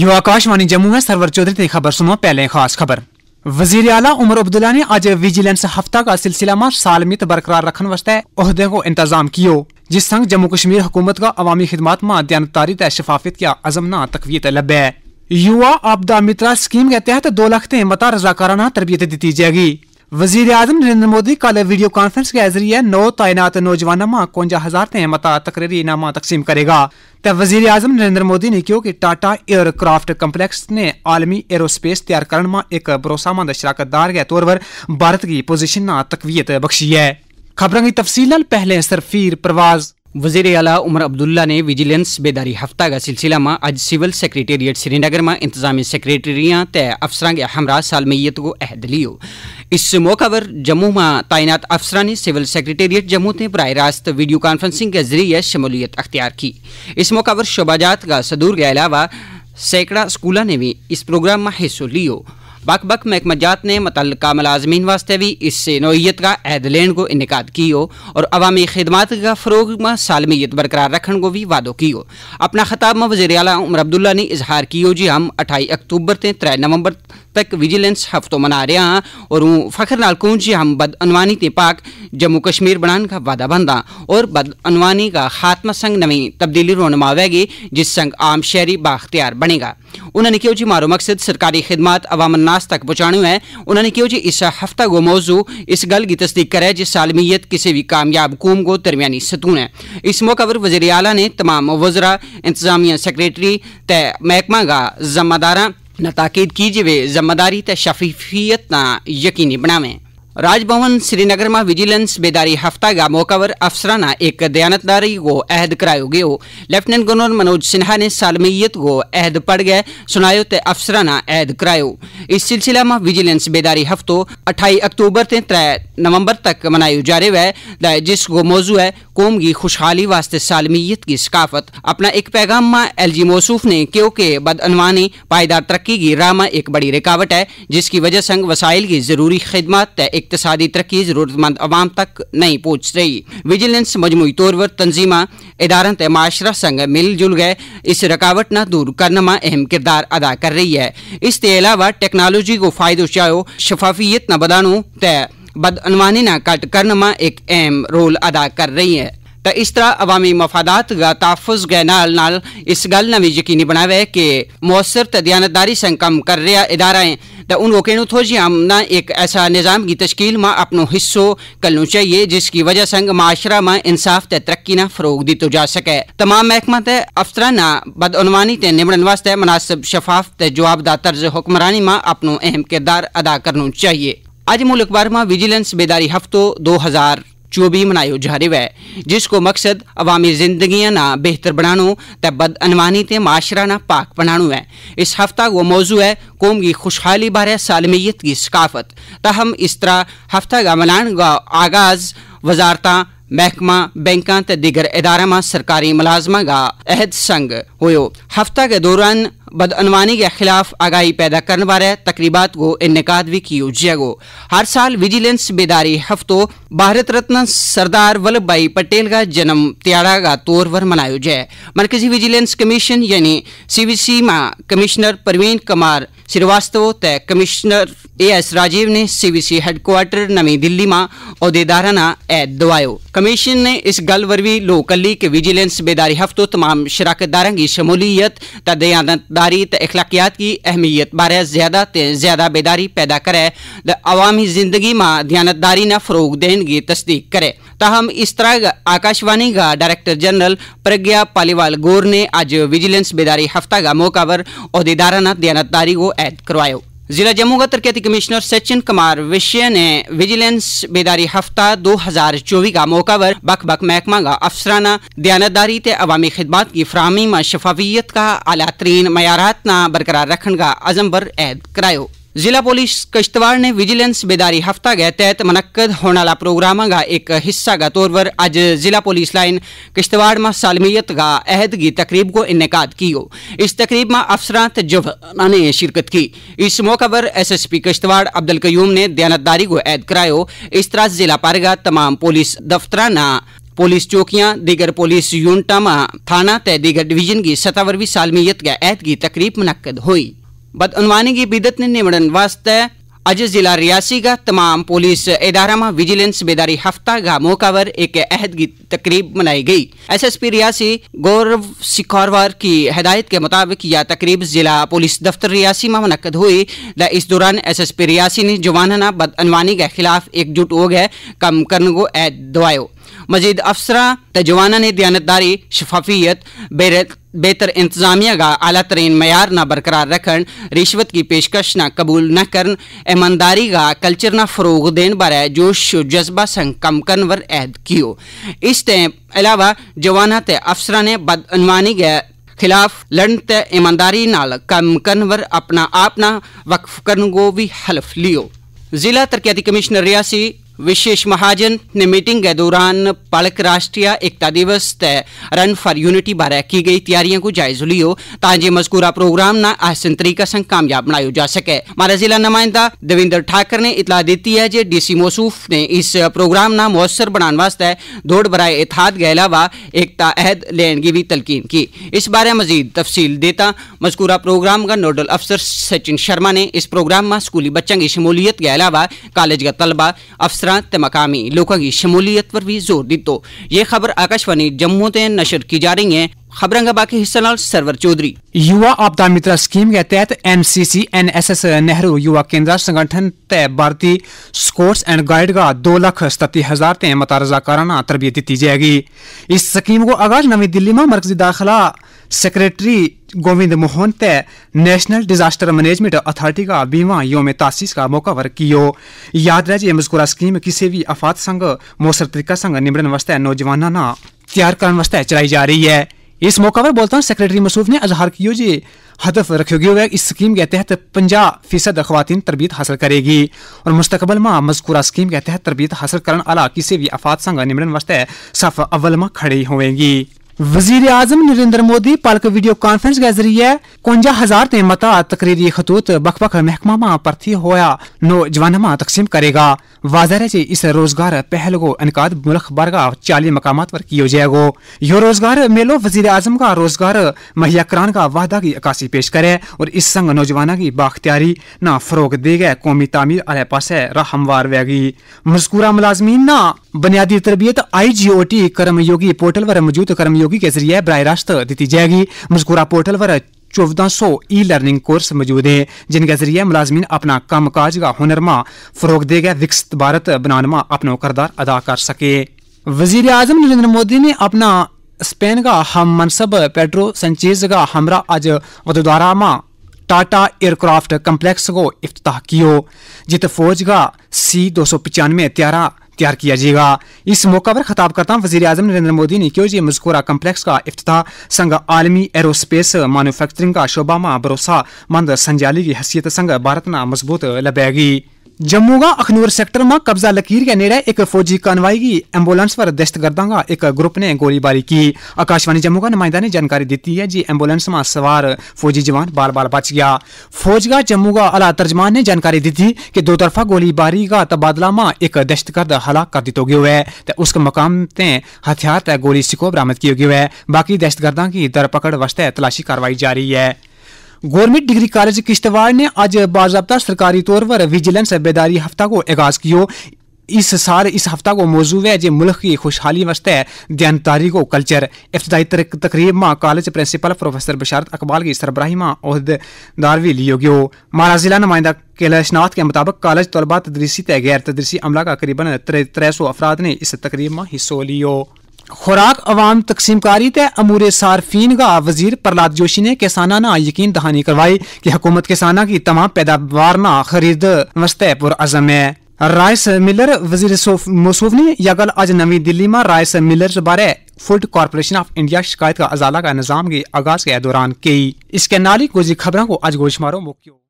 यो आकाशवाणी जम्मू है सरवर चौधरी की खबर सुनो पहले खास खबर वजीर आला उमर अब्दुल्ला ने आज विजिलेंस हफ्ता का सिलसिला में सालमियत बरकरार रखने वास्ते ओहदे को इंतजाम कियो जिस संग जम्मू कश्मीर हुकूमत का अवामी खिदमत में दयानतारी तय शफाफियत की अजमना तकवीत लबे युवा आपदा मित्रा स्कीम के तहत दो लाख ते मता रजाकाराना तरबियत दी जाएगी वजीर आजम नरेंद्र मोदी कल वीडियो कॉन्फ्रेंस के जरिए नौ तैनात नौजवानों में कोंजा हजार ते मता तकरीरी इनामा तकसीम करेगा तो वजीर आजम नरेंद्र मोदी ने कहो कि टाटा एयरक्राफ्ट कंपलैक्स ने आलमी एयरोस्पेस तैयार करण में एक भरोसामंद शराकतदार के तौर पर भारत की पोजिशन तकवीयत बख्शी है खबरों की तफसील पहले सरफीर परवाज़ अला उमर अब्दुल्ला ने विजिलेंस बेदारी हफ्ता का सिलसिला में आज सिविल सेक्रेटेरिएट श्रीनगर में इंतजामी सेक्रेटेरियां ते अफसरां के हमरा साल को अहद लियो इस मौका पर जम्मू में तैनात अफसर ने सिविल सेक्रेटेरिएट जम्मू ने बरह रास्त वीडियो कॉन्फ्रेंसिंग के जरिए शमूलियत अख्तियार की इस मौका पर शोबाजात का सदूर के अलावा सैकड़ा स्कूलों ने भी इस प्रोग्राम में हिस्सा लिया बक बक महकमा जात ने मुतल मुलाजमीन वास्ते भी इससे नोयत का ऐद लेन को इनका कियो और अवामी खदमात का फ़रोग में सालमियत बरकरार रखने को भी वादो कियो अपना खिताब में वजी अला उमर अब्दुल्ला ने इजहार कियो जी हम अठाई अक्तूबर से त्रै नवंबर तक विजिलेंस हफ्तों मना रहे हैं और फखर नाल कहूँ जी हम बदअनवानी ते पाक जम्मू कश्मीर बनाने का वादा बनता और बदअनवानी का खात्मा संघ नवी तब्दीली रोनमा वैगी जिस संघ आम शहरी बाख्तियार बनेगा उन्होंने कहा जी मारो मकसद सरकारी खिदमत अवामना नाज तक पहुँचाणु है उन्होंने कहो कि इस हफ्ता को मौजू इस गल की तस्दीक करे जिस सालमियत किसी भी कामयाब कौम को दरमियानी सतून है इस मौके पर वजीर अला ने तमाम वजरा इंतजामिया सैक्रेटरी महकमा का जिम्मेदारा ने ताकीद की जे वे जिम्मेदारी तफीफियत यकीनी बनावें राजभवन श्रीनगर में विजिलेंस बेदारी हफ्ता गा मौका पर अफसरा ना एक दयानतदारी को अहद करायो गयो लेफ्टिनेंट गवर्नर मनोज सिन्हा ने सालमियत को अहद पढ़ गए सुनायो ते अफसरा अहद करायो इस सिलसिला में विजिलेंस बेदारी हफ्तो अठाई अक्तूबर से त्रै नवंबर तक मनाया जा रहा है जिस मौजू है कौम की खुशहाली वास्ते सालमियत की सकाफत अपना एक पैगाम माँ एल जी मौसूफ ने क्यों के बदअनवानी पायदार तरक्की की राह में एक बड़ी रुकावट है जिसकी वजह संग वसाइल की जरूरी खदमत इकतदी तरक्की जरूरतमंद अवाम तक नहीं पहुँच रही विजिलेंस मजमू तौर पर तंजीमा इदारन तय माशरा संग मिलजुल गए इस रुकावट न दूर करने में अहम किरदार अदा कर रही है इसके अलावा टेक्नोलॉजी को फायदो चाहो शफाफियत न बदानो तय बदअनवानीना कट करणमा एक अहम रोल अदा कर रही है तो इस तरह अवामी मफादात का तहफ़ के नाल नाल इस गल ने भी यकीनी बनावे कि मौसर तो से कम कर रहा इदाराएं तो उन वकीलों थो जी हमना एक ऐसा निज़ाम की तश्कील में अपनो हिस्सो करना चाहिए जिसकी वजह से माशरा में इंसाफ त तरक्की ना फरोग दी तो जा सके तमाम महकमा ते अफसर ना बदअनवानी ते निबड़न वास्ते मुनासिब शफाफ ते जवाबदा तर्ज हुक्मरानी में अपनो अहम किरदार अदा करना चाहिए आज मुल्क भर में विजिलेंस बेदारी हफ्तो दो हज़ार चौबी मनायो जा रो है जिसको मकसद अवामी जिंदगी ना बेहतर बनानो ते बदअनवानी ते माशरा ना पाक बनानो है इस हफ्ता वो मौजू है कौम की खुशहाली बारे सालमियत की सकाफत तहम इस तरह हफ्ता का मनान का आगाज वजारत महकमा बैंक दिगर इदारा में सरकारी मुलाजमा का अहद संग हो हफ्ता के दौरान बदअनवानी के खिलाफ आगाही पैदा करने बारे तकरीबा को इनका भी कियो जगो हर साल विजिलेंस बेदारी हफ्तो भारत रत्न सरदार वल्लभ भाई पटेल का जन्म त्याड़ा का तौर पर मनायो जाए मरकजी विजिलेंस कमीशन यानी सी बी सी में कमिश्नर प्रवीण कुमार ए શ્રીવાસ્તવ તે કમિશનર એ એસ રાજીવને સીવીસી હેડક્વાર્ટર નવી દિલ્હીમાં અહોદેદારાના એદ कमीशन ने इस गल पर भी लोह कली कि विजिलेंस बेदारी हफ्तों तमाम शराकतदारों की शमूलियत त दयानतदारी त की अहमियत बारे ज्यादा ते ज्यादा बेदारी पैदा करे द अवामी जिंदगी में दयानतदारी न फरोग देन की तस्दीक करे ताहम इस तरह आकाशवाणी का डायरेक्टर जनरल प्रज्ञा पालीवाल गौर ने आज विजिलेंस बेदारी हफ्ता का मौका पर अहदेदारा दयानतदारी को ऐद करवायो जिला जम्मू का तरकती कमिश्नर सचिन कुमार विषय ने विजिलेंस बेदारी हफ्ता दो हजार चौबीस का मौका पर बख बख महकमा का अफसराना दयानतदारी ते अवामी खिदमत की फ्राहमी में शफाफियत का अला तरीन मैारात ना बरकरार रखने का अजम पर ऐद करायो जिला पुलिस किश्तवाड़ ने विजिलेंस बेदारी हफ्ता के तहत होने वाला प्रोग्राम का एक हिस्सा का तौर पर अज जिला पुलिस लाइन किश्तवाड़ में सालमियत का अहद की तकरीब को इनका की इस तकरीब में अफसर तजुर्बा ने शिरकत की इस मौके पर S S P Kishtwar Abdul Qayoom ने दयानतदारी को ऐद करायो इस तरह जिला पारगा तमाम पुलिस दफ्तर न पुलिस चौकियां दीगर पुलिस यूनिटा थाना तय दीगर डिवीजन की सतावरवीं सालमियत के ऐद की तकरीब मनक्कद हुई बिदत ने બિદતને वास्ते વાસ્તે जिला रियासी का तमाम पुलिस में विजिलेंस बेदारी हफ्ता का मौका पर एक अहद की तकरीब मनाई गई एसएसपी रियासी गौरव सिखौरवार की हिदायत के मुताबिक यह तकरीब जिला पुलिस दफ्तर रियासी में मनकद हुई इस दौरान एसएसपी रियासी ने जवानना बदअनवानी के खिलाफ एकजुट हो गए कम करने को ऐद दवायो मजीद अफसरा तजवाना ने दयानतदारी शफाफियत बेहतर इंतजामिया का अला तरीन मैार ना बरकरार रखन रिश्वत की पेशकश ना कबूल न कर ईमानदारी का कल्चर ना फरोग देने बारे जोश जज्बा संग कम करन वर अहद कियो इस अलावा जवाना ते अफसरा ने बदअनवानी गै खिलाफ लड़न ते ईमानदारी नाल कम करन वर अपना आप ना वक्फ करन को भी हलफ लियो जिला तरक्याती कमिश्नर रियासी महाजन ने मीटिंग के दौरान पलक राष्ट्रीय एकता दिवस ते रन फॉर यूनिटी बारे की गई तैयारियों को जायज लियो ताजे मजकूरा प्रोग्राम ना आसन तरीका संग कामयाब बनाया जा सके हमारा जिला नुमाइंदा देवेंद्र ठाकर ने इतला दी है जे डीसी मौसूफ ने इस प्रोग्राम ना मौसर बनाने वास्ते दौड़ बराए इतिहाद के अलावा एकता अहद लेने की भी तलकीन की इस बारे मजीद तफसील देता मजकूरा प्रोग्राम का नोडल अफसर सचिन शर्मा ने इस प्रोग्राम में स्कूली बच्चों की शमूलियत के अलावा कॉलेज का तलबा अफसर मिश्रा ते मकामी लोगों की शमूलियत पर भी जोर दितो ये खबर आकाशवाणी जम्मू ते नशर की जा रही है खबरों का बाकी हिस्सा लाल सरवर चौधरी युवा आपदा मित्र स्कीम के तहत M C C N S S Nehru Yuva Kendra संगठन ते भारतीय स्कोर्ट्स एंड गाइड का दो लाख सत्ती हजार ते मतरजा रजाकाराना तरबियत दी जाएगी इस स्कीम को आगाज नवी दिल्ली में मरकजी दाखिला सेक्रेटरी गोविंद मोहन ते नेशनल डिजास्टर मैनेजमेंट अथॉरिटी का बीमा योम तासीस का वर कियो याद रहे मजकूरा स्कीम किसी भी आफात संग मौसर तरीका संग निबड़न वास्ते नौजवाना ना तैयार करने वास्ते चलाई जा रही है इस मौका पर बोलता हूँ सेक्रेटरी मसूफ ने अजहार कियो जी हदफ रखे गयो है इस स्कीम के तहत पंजा फीसद खुवान तरबियत हासिल करेगी और मुस्तकबल माँ मजकूरा स्कीम के तहत तरबियत हासिल करने आला किसी भी आफात संग निबड़न वास्ते सफ अव्वल माँ खड़ी होगी वजीर अजम नरेंद्र मोदी पलक वीडियो कॉन्फ्रेंस के जरिए कुंजा हजार ते मता तकरीरी खतूत बख बख महकमा मा परथी होया नौजवान मा तकसीम करेगा वाजारे चे इस रोजगार पहल गो इनकाद मुल्क बरगा चाली मकाम पर कियो जाएगो यो रोजगार मेलो वजीर अजम का रोजगार मुहैया करान का वादा की अक्सी पेश करे और इस संग नौजवाना की बाख्तियारी ना फरोग दे गए कौमी तामीर अल पास राह हमवार वेगी मजकूरा मुलाजमीन ना बुनियादी तरबियत आई जी ओ टी कर्मयोगी पोर्टल पर मौजूद कर्मयोगी के जरिए बर रास्त दी जाएगी मजकूरा पोर्टल पर चौदह सौ ई लर्निंग कोर्स मौजूद हैं जिनके जरिए मुलाजमीन अपना कामकाज का हुनरमा फरोग देगा विकसित भारत बनाने अपना करदार अदा कर सके वजीर अजम नरेंद्र मोदी ने अपना स्पेन का हम मनसब पेड्रो संचेज का हमरा अज वदोदारा में टाटा एयरक्राफ्ट कम्प्लेक्स को अफ्ताह कियो जित फौज का सी दो सौ पचानवे त्यारा तैयार किया जाएगा इस मौका पर खताब करता वजी अजम नरेंद्र मोदी ने क्यों मजकूरा कम्पलेक्स का अफ्ताह संग आलमी एरोस्पेस मैनुफैक्चरिंग का शोबामा भरोसा मंद संजाली की हैसियत संग भारत न मजबूत लबेगी जम्मू का अखनूर सेक्टर में कब्जा लकीर के नेड़े एक फौजी कानवाई की एम्बुलेंस पर दहशत का एक ग्रुप ने गोलीबारी की आकाशवाणी जम्मू का नुमाइंदा ने जानकारी दी है जी एम्बुलेंस में सवार फौजी जवान बाल बाल बच गया फौज का जम्मू का अला तर्जमान ने जानकारी दी कि दो तरफा गोलीबारी का तबादला में एक दहशतगर्द हला कर दिता गया है तो उसके मकाम ते हथियार ते गोली सिको बरामद किया गया है बाकी दहशत की धरपकड़ वास्ते तलाशी कार्रवाई जारी है गवर्नमेंट डिग्री कॉलेज किश्तवाड़ ने आज बाबा सरकारी तौर पर विजिलेंस बेदारी हफ्ता को आगाज किया इस साल इस हफ्ता को मौजू है जो मुल्क की खुशहाली वास्ते ध्यान तारीखो कल्चर इफ्तदाई तकरीब में college principal professor Basharat Iqbal की सरबराही में अहदेदार भी लियो गयो मारा जिला नुमाइंदा कैलाशनाथ के मुताबिक कॉलेज तलबा तदरीसी तैर गैर तदरीसी अमला का करीबन त्रै सौ अफराद ने इस तकरीब में हिस्सो लियो खुराक अवाम तकसीमकारी ते अमूर सार्फीन का वजीर प्रहलाद जोशी ने किसाना ना यकीन दहानी करवाई कि हुकूमत किसाना की तमाम पैदावार ना खरीद वस्ते पुरजम है राइस मिलर वजीर मसूफ ने यह गल आज नवी दिल्ली में राइस मिलर बारे फूड कॉरपोरेशन ऑफ इंडिया शिकायत का अजाला का निजाम के आगाज के दौरान की इसके नाली गुजरी खबरों को आज मारो मुख्य